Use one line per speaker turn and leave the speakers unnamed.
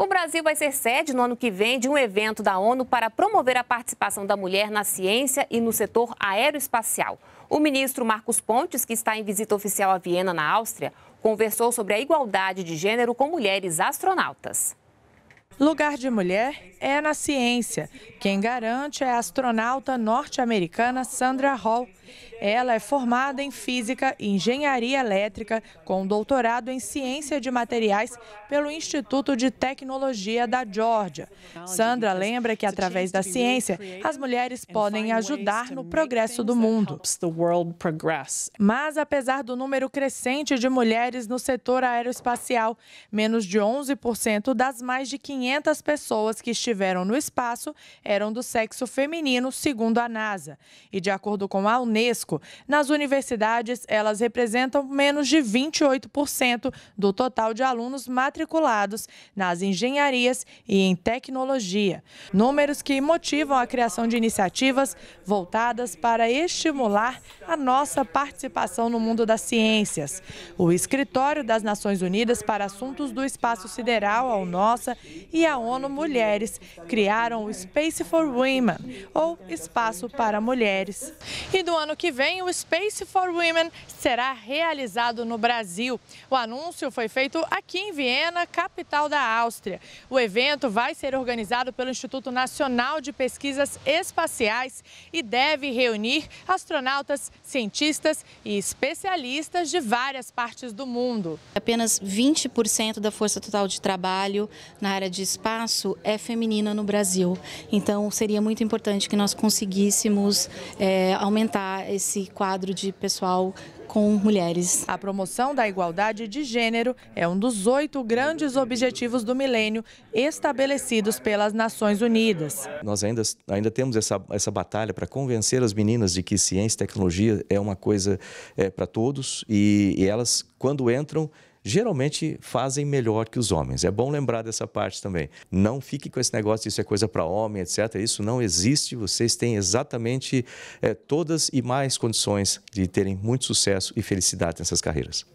O Brasil vai ser sede no ano que vem de um evento da ONU para promover a participação da mulher na ciência e no setor aeroespacial. O ministro Marcos Pontes, que está em visita
oficial a Viena, na Áustria, conversou sobre a igualdade de gênero com mulheres astronautas. Lugar de mulher é na ciência. Quem garante é a astronauta norte-americana Sandra Hall. Ela é formada em Física e Engenharia Elétrica, com doutorado em Ciência de Materiais pelo Instituto de Tecnologia da Geórgia. Sandra lembra que, através da ciência, as mulheres podem ajudar no progresso do mundo. Mas, apesar do número crescente de mulheres no setor aeroespacial, menos de 11% das mais de 500 500 pessoas que estiveram no espaço eram do sexo feminino, segundo a NASA. E de acordo com a Unesco, nas universidades elas representam menos de 28% do total de alunos matriculados nas engenharias e em tecnologia. Números que motivam a criação de iniciativas voltadas para estimular a nossa participação no mundo das ciências. O Escritório das Nações Unidas para Assuntos do Espaço Sideral, ao NOSA, e e a ONU Mulheres criaram o Space for Women, ou Espaço para Mulheres. E do ano que vem, o Space for Women será realizado no Brasil. O anúncio foi feito aqui em Viena, capital da Áustria. O evento vai ser organizado pelo Instituto Nacional de Pesquisas Espaciais e deve reunir astronautas, cientistas e especialistas de várias partes do mundo. Apenas 20% da força total de trabalho
na área de de espaço é feminina no Brasil. Então, seria muito importante que nós
conseguíssemos é, aumentar esse quadro de pessoal com mulheres. A promoção da igualdade de gênero é um dos oito grandes objetivos do milênio estabelecidos pelas Nações Unidas.
Nós ainda, ainda temos essa, essa batalha para convencer as meninas de que ciência e tecnologia é uma coisa é, para todos e, e elas, quando entram, geralmente fazem melhor que os homens. É bom lembrar dessa parte também. Não fique com esse negócio de isso é coisa para homem, etc. Isso não existe. Vocês têm exatamente é, todas e mais condições de terem muito sucesso e felicidade nessas carreiras.